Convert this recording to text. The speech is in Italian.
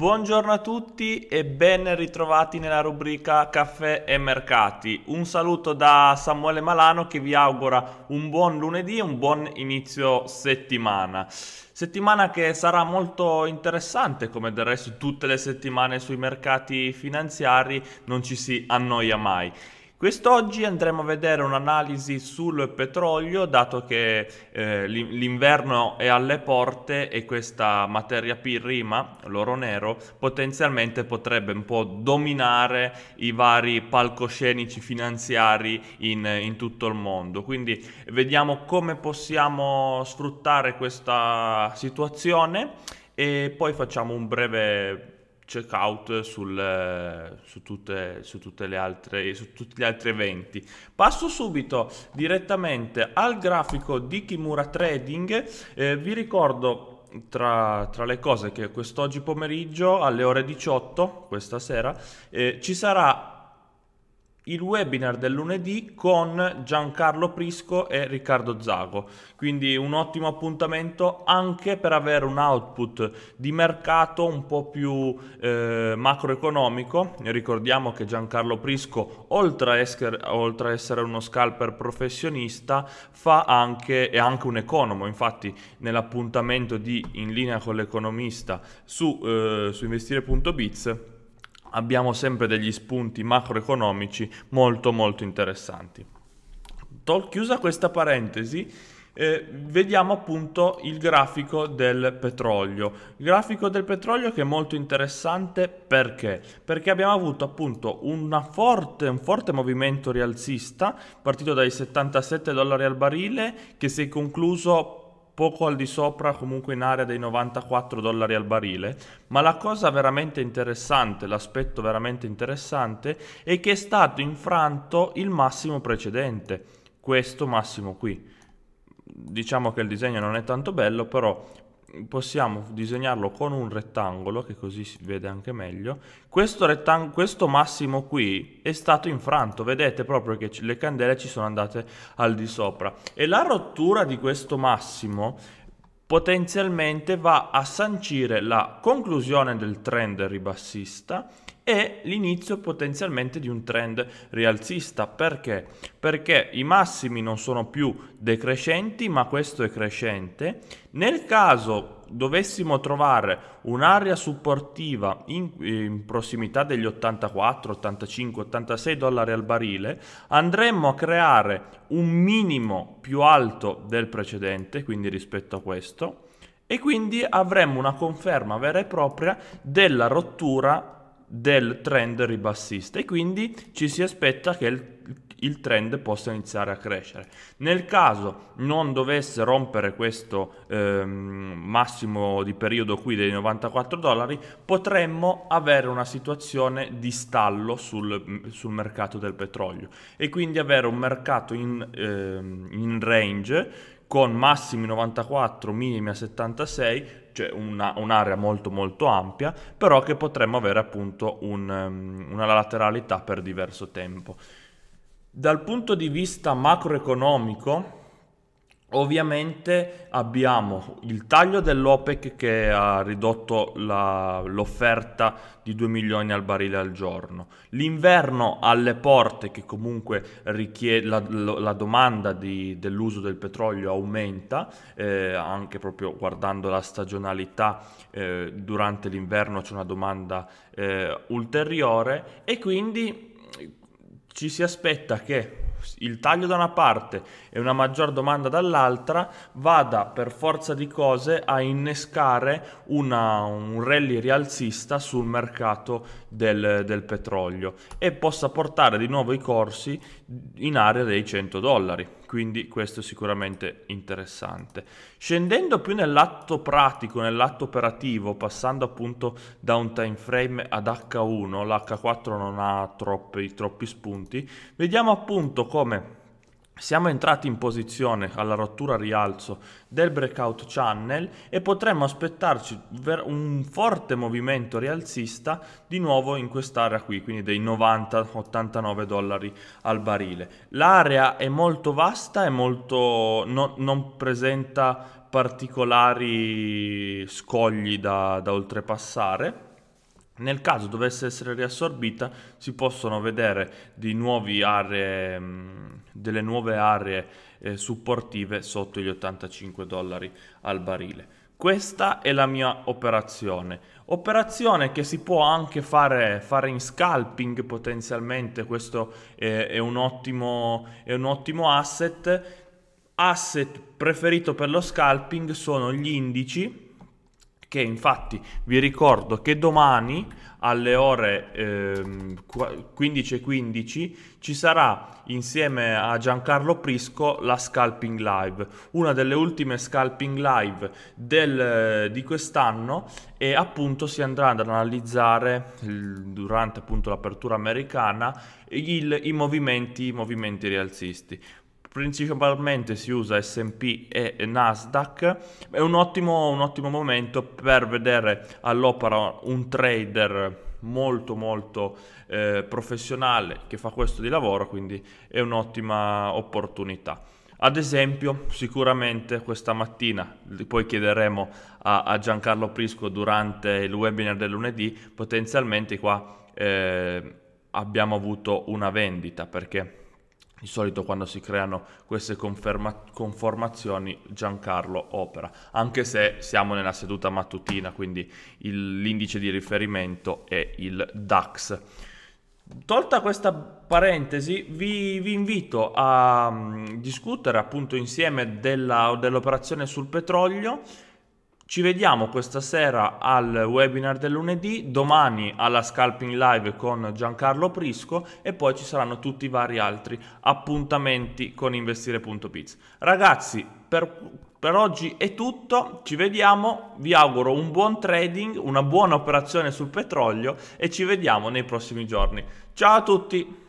Buongiorno a tutti e ben ritrovati nella rubrica Caffè e Mercati. Un saluto da Samuele Malano che vi augura un buon lunedì e un buon inizio settimana. Settimana che sarà molto interessante, come del resto tutte le settimane sui mercati finanziari non ci si annoia mai. Quest'oggi andremo a vedere un'analisi sul petrolio, dato che eh, l'inverno è alle porte e questa materia prima, l'oro nero, potenzialmente potrebbe un po' dominare i vari palcoscenici finanziari in, in tutto il mondo. Quindi vediamo come possiamo sfruttare questa situazione e poi facciamo un breve checkout sul, su, tutte, su, tutte altre, su, tutti gli altri eventi. Passo subito direttamente al grafico di Kimura Trading. Eh, vi ricordo tra, tra, le cose che quest'oggi pomeriggio alle ore 18, questa sera, eh, ci sarà il webinar del lunedì con Giancarlo Prisco e Riccardo Zago. Quindi un ottimo appuntamento anche per avere un output di mercato un po' più eh, macroeconomico. Ricordiamo che Giancarlo Prisco, oltre a, essere, oltre a essere uno scalper professionista, anche, è anche un economo. Infatti nell'appuntamento di In linea con l'economista su, eh, su investire.biz abbiamo sempre degli spunti macroeconomici molto molto interessanti. Tol- chiusa questa parentesi, eh, vediamo appunto il grafico del petrolio. Il grafico del petrolio che è molto interessante perché? Perché abbiamo avuto appunto forte, un forte movimento rialzista partito dai 77 dollari al barile che si è concluso poco al di sopra, comunque in area dei 94 dollari al barile, ma la cosa veramente interessante, l'aspetto veramente interessante, è che è stato infranto il massimo precedente, questo massimo qui. Diciamo che il disegno non è tanto bello, però possiamo disegnarlo con un rettangolo, che così si vede anche meglio. Questo, questo massimo qui è stato infranto, vedete proprio che le candele ci sono andate al di sopra. E la rottura di questo massimo potenzialmente va a sancire la conclusione del trend ribassista e l'inizio potenzialmente di un trend rialzista. Perché? Perché i massimi non sono più decrescenti, ma questo è crescente. Nel caso dovessimo trovare un'area supportiva in, in, prossimità degli 84, 85, 86 dollari al barile, andremmo a creare un minimo più alto del precedente, quindi rispetto a questo, e quindi avremmo una conferma vera e propria della rottura del trend ribassista e quindi ci si aspetta che il, il, trend possa iniziare a crescere. Nel caso non dovesse rompere questo eh, massimo di periodo qui dei 94 dollari, potremmo avere una situazione di stallo sul, sul mercato del petrolio e quindi avere un mercato in, eh, in range con massimi 94, minimi a 76, cioè una, un'area molto molto ampia, però che potremmo avere appunto un, ehm, una lateralità per diverso tempo. Dal punto di vista macroeconomico, Ovviamente abbiamo il taglio dell'OPEC che ha ridotto la, l'offerta di 2 milioni al barile al giorno, l'inverno alle porte che comunque richiede la, la domanda di, dell'uso del petrolio aumenta, eh, anche proprio guardando la stagionalità eh, durante l'inverno c'è una domanda eh, ulteriore e quindi ci si aspetta che il taglio da una parte e una maggior domanda dall'altra vada per forza di cose a innescare una, un rally rialzista sul mercato del, del, petrolio e possa portare di nuovo i corsi in area dei 100 dollari quindi questo è sicuramente interessante. Scendendo più nell'atto pratico, nell'atto operativo, passando appunto da un time frame ad H1, l'H4 non ha troppi, troppi spunti, vediamo appunto come siamo entrati in posizione alla rottura rialzo del breakout channel e potremmo aspettarci un forte movimento rialzista di nuovo in quest'area qui, quindi dei 90-89 dollari al barile. L'area è molto vasta e molto, no, non presenta particolari scogli da, da oltrepassare nel caso dovesse essere riassorbita si possono vedere aree, mm, delle nuove aree eh, supportive sotto gli 85 dollari al barile. Questa è la mia operazione, operazione che si può anche fare, fare in scalping potenzialmente, questo è, è, un, ottimo, è un ottimo asset. Asset preferito per lo scalping sono gli indici che infatti vi ricordo che domani alle ore 15.15 ehm, ci sarà insieme a Giancarlo Prisco la Scalping Live, una delle ultime Scalping Live del, di quest'anno e appunto si andrà ad analizzare durante appunto l'apertura americana il, i, movimenti, i movimenti rialzisti principalmente si usa S&P e Nasdaq, è un ottimo, un ottimo momento per vedere all'opera un trader molto molto eh, professionale che fa questo di lavoro, quindi è un'ottima opportunità. Ad esempio, sicuramente questa mattina, poi chiederemo a, a Giancarlo Prisco durante il webinar del lunedì, potenzialmente qua eh, abbiamo avuto una vendita perché di solito quando si creano queste conferma- conformazioni Giancarlo opera, anche se siamo nella seduta mattutina, quindi il, l'indice di riferimento è il DAX. Tolta questa parentesi, vi, vi invito a um, discutere appunto insieme della, dell'operazione sul petrolio ci vediamo questa sera al webinar del lunedì, domani alla Scalping Live con Giancarlo Prisco e poi ci saranno tutti i vari altri appuntamenti con investire.biz. Ragazzi, per per oggi è tutto, ci vediamo, vi auguro un buon trading, una buona operazione sul petrolio e ci vediamo nei prossimi giorni. Ciao a tutti!